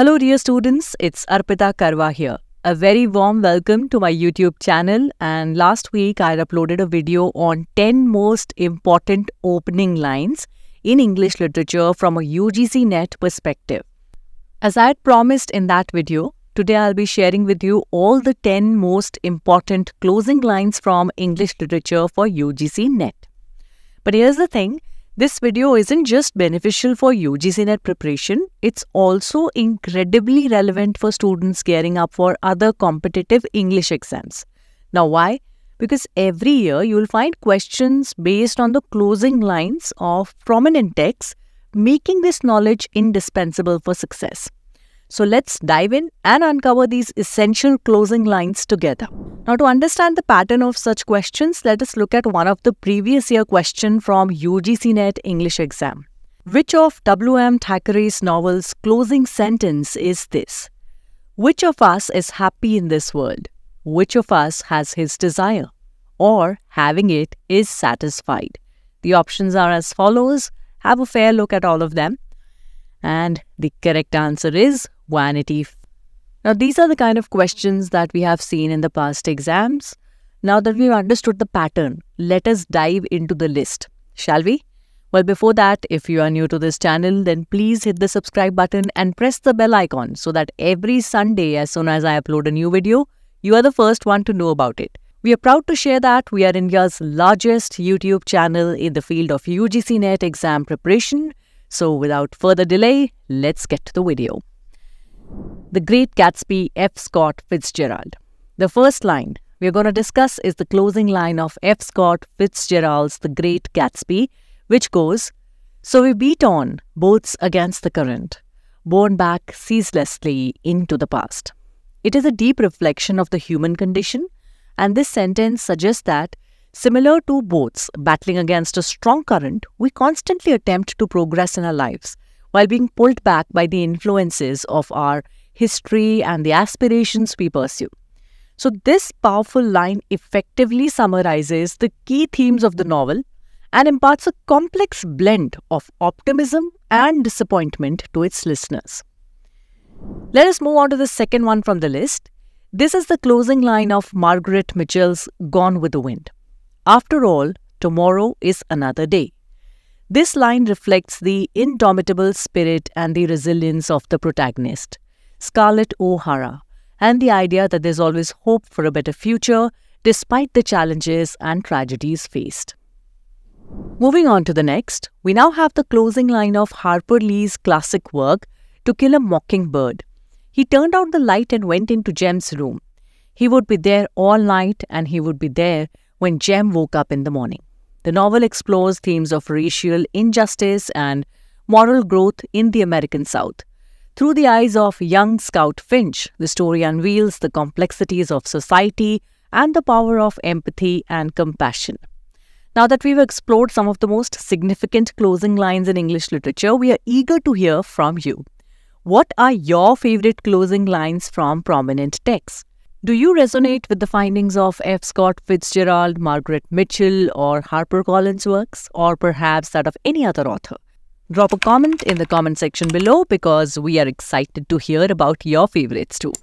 Hello dear students, it's Arpita Karwa here. A very warm welcome to my YouTube channel and last week I uploaded a video on 10 most important opening lines in English literature from a UGC NET perspective. As I had promised in that video, today I'll be sharing with you all the 10 most important closing lines from English literature for UGC NET. But here's the thing, this video isn't just beneficial for UGC NET preparation, it's also incredibly relevant for students gearing up for other competitive English exams. Now why? Because every year you'll find questions based on the closing lines of prominent texts, making this knowledge indispensable for success. So let's dive in and uncover these essential closing lines together. Now to understand the pattern of such questions, let us look at one of the previous year question from UGC NET English exam. Which of W.M. Thackeray's novel's closing sentence is this? Which of us is happy in this world? Which of us has his desire? Or having it is satisfied? The options are as follows. Have a fair look at all of them and the correct answer is vanity. Now, these are the kind of questions that we have seen in the past exams. Now that we've understood the pattern, let us dive into the list, shall we? Well, before that, if you are new to this channel, then please hit the subscribe button and press the bell icon so that every Sunday, as soon as I upload a new video, you are the first one to know about it. We are proud to share that we are India's largest YouTube channel in the field of UGC NET exam preparation so without further delay, let's get to the video. The Great Gatsby F. Scott Fitzgerald. The first line we're going to discuss is the closing line of F. Scott Fitzgerald's The Great Gatsby, which goes, So we beat on, boats against the current, borne back ceaselessly into the past. It is a deep reflection of the human condition, and this sentence suggests that Similar to boats battling against a strong current, we constantly attempt to progress in our lives while being pulled back by the influences of our history and the aspirations we pursue. So, this powerful line effectively summarizes the key themes of the novel and imparts a complex blend of optimism and disappointment to its listeners. Let us move on to the second one from the list. This is the closing line of Margaret Mitchell's Gone with the Wind. After all, tomorrow is another day. This line reflects the indomitable spirit and the resilience of the protagonist, Scarlett O'Hara, and the idea that there's always hope for a better future despite the challenges and tragedies faced. Moving on to the next, we now have the closing line of Harper Lee's classic work, To Kill a Mockingbird. He turned out the light and went into Jem's room. He would be there all night and he would be there when Jem woke up in the morning. The novel explores themes of racial injustice and moral growth in the American South. Through the eyes of young Scout Finch, the story unveils the complexities of society and the power of empathy and compassion. Now that we've explored some of the most significant closing lines in English literature, we are eager to hear from you. What are your favorite closing lines from prominent texts? Do you resonate with the findings of F. Scott Fitzgerald, Margaret Mitchell, or Harper Collins' works, or perhaps that of any other author? Drop a comment in the comment section below because we are excited to hear about your favorites too.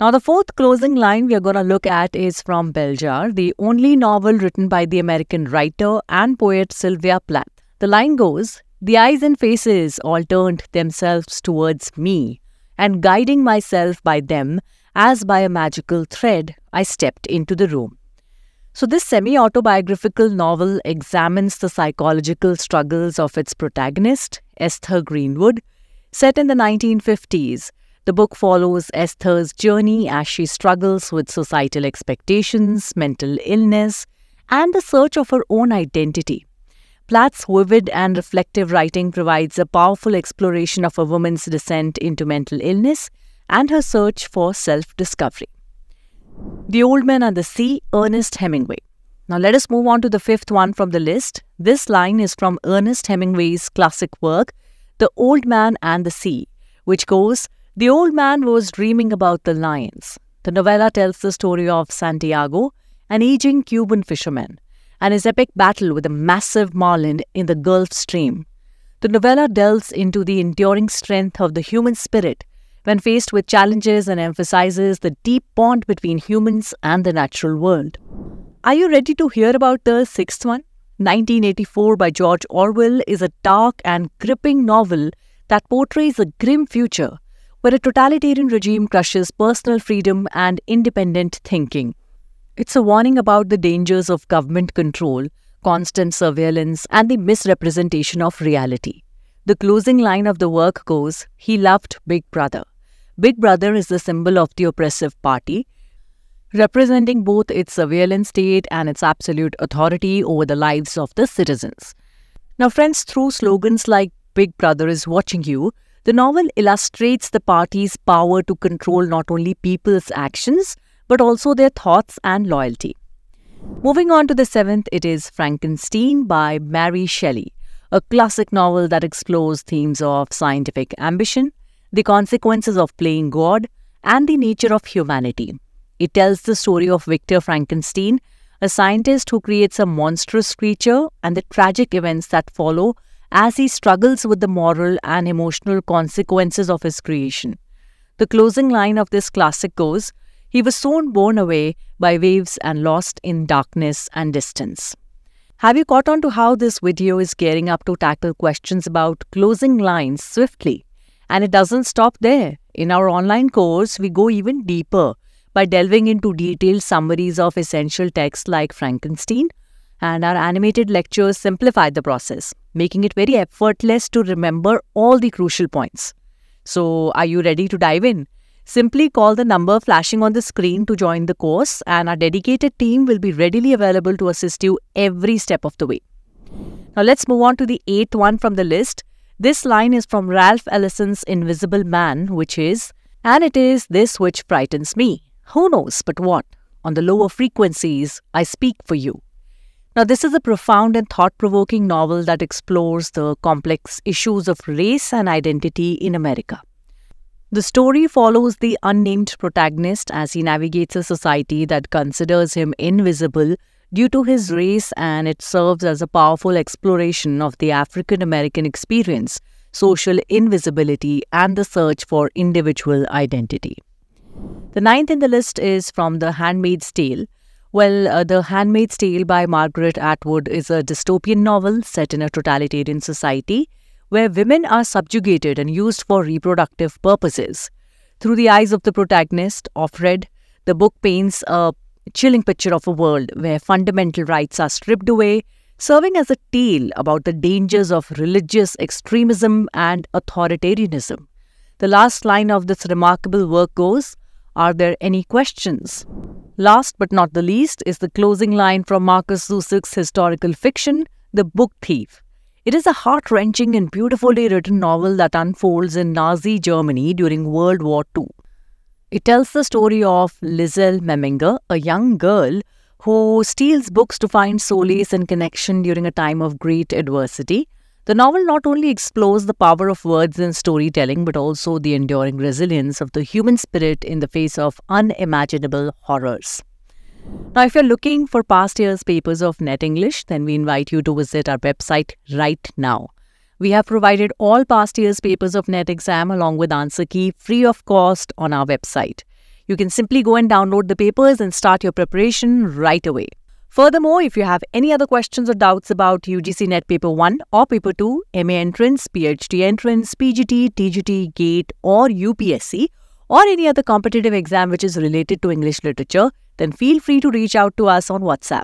Now, the fourth closing line we are going to look at is from Beljar, the only novel written by the American writer and poet Sylvia Plath. The line goes The eyes and faces all turned themselves towards me, and guiding myself by them, as by a magical thread, I stepped into the room. So, this semi autobiographical novel examines the psychological struggles of its protagonist, Esther Greenwood. Set in the 1950s, the book follows Esther's journey as she struggles with societal expectations, mental illness, and the search of her own identity. Platt's vivid and reflective writing provides a powerful exploration of a woman's descent into mental illness and her search for self discovery. The Old Man and the Sea, Ernest Hemingway. Now let us move on to the fifth one from the list. This line is from Ernest Hemingway's classic work, The Old Man and the Sea, which goes The old man was dreaming about the lions. The novella tells the story of Santiago, an aging Cuban fisherman, and his epic battle with a massive marlin in the Gulf Stream. The novella delves into the enduring strength of the human spirit when faced with challenges and emphasizes the deep bond between humans and the natural world. Are you ready to hear about the sixth one? 1984 by George Orwell is a dark and gripping novel that portrays a grim future where a totalitarian regime crushes personal freedom and independent thinking. It's a warning about the dangers of government control, constant surveillance, and the misrepresentation of reality. The closing line of the work goes, He loved Big Brother. Big Brother is the symbol of the oppressive party, representing both its surveillance state and its absolute authority over the lives of the citizens. Now, friends, through slogans like Big Brother is watching you, the novel illustrates the party's power to control not only people's actions, but also their thoughts and loyalty. Moving on to the seventh, it is Frankenstein by Mary Shelley, a classic novel that explores themes of scientific ambition, the consequences of playing God, and the nature of humanity. It tells the story of Victor Frankenstein, a scientist who creates a monstrous creature and the tragic events that follow as he struggles with the moral and emotional consequences of his creation. The closing line of this classic goes, He was soon borne away by waves and lost in darkness and distance. Have you caught on to how this video is gearing up to tackle questions about closing lines swiftly? And it doesn't stop there. In our online course, we go even deeper by delving into detailed summaries of essential texts like Frankenstein, and our animated lectures simplify the process, making it very effortless to remember all the crucial points. So, are you ready to dive in? Simply call the number flashing on the screen to join the course and our dedicated team will be readily available to assist you every step of the way. Now let's move on to the eighth one from the list, this line is from Ralph Ellison's Invisible Man, which is, And it is this which frightens me. Who knows but what? On the lower frequencies, I speak for you. Now, this is a profound and thought provoking novel that explores the complex issues of race and identity in America. The story follows the unnamed protagonist as he navigates a society that considers him invisible due to his race, and it serves as a powerful exploration of the African American experience, social invisibility, and the search for individual identity. The ninth in the list is from The Handmaid's Tale. Well, uh, The Handmaid's Tale by Margaret Atwood is a dystopian novel set in a totalitarian society where women are subjugated and used for reproductive purposes. Through the eyes of the protagonist, Offred, the book paints a chilling picture of a world where fundamental rights are stripped away, serving as a tale about the dangers of religious extremism and authoritarianism. The last line of this remarkable work goes, Are there any questions? Last but not the least is the closing line from Marcus Zusik's historical fiction, The Book Thief. It is a heart wrenching and beautifully written novel that unfolds in Nazi Germany during World War II. It tells the story of Lizelle Meminger, a young girl who steals books to find solace and connection during a time of great adversity. The novel not only explores the power of words and storytelling but also the enduring resilience of the human spirit in the face of unimaginable horrors. Now, if you're looking for past year's papers of Net English, then we invite you to visit our website right now. We have provided all past year's papers of NET exam along with answer key free of cost on our website. You can simply go and download the papers and start your preparation right away. Furthermore, if you have any other questions or doubts about UGC NET Paper 1 or Paper 2, MA Entrance, PhD Entrance, PGT, TGT, GATE or UPSC or any other competitive exam which is related to English literature, then feel free to reach out to us on WhatsApp.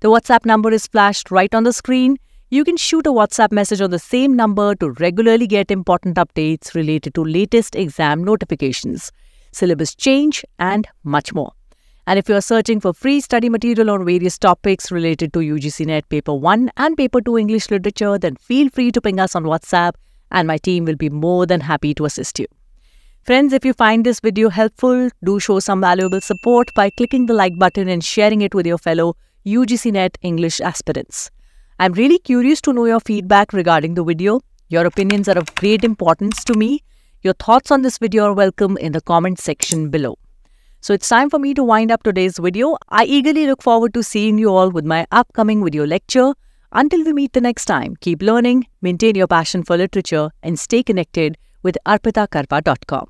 The WhatsApp number is flashed right on the screen. You can shoot a WhatsApp message on the same number to regularly get important updates related to latest exam notifications, syllabus change, and much more. And if you are searching for free study material on various topics related to UGC NET Paper 1 and Paper 2 English Literature, then feel free to ping us on WhatsApp and my team will be more than happy to assist you. Friends, if you find this video helpful, do show some valuable support by clicking the like button and sharing it with your fellow UGC NET English aspirants. I'm really curious to know your feedback regarding the video. Your opinions are of great importance to me. Your thoughts on this video are welcome in the comment section below. So it's time for me to wind up today's video. I eagerly look forward to seeing you all with my upcoming video lecture. Until we meet the next time, keep learning, maintain your passion for literature and stay connected with arpitakarpa.com.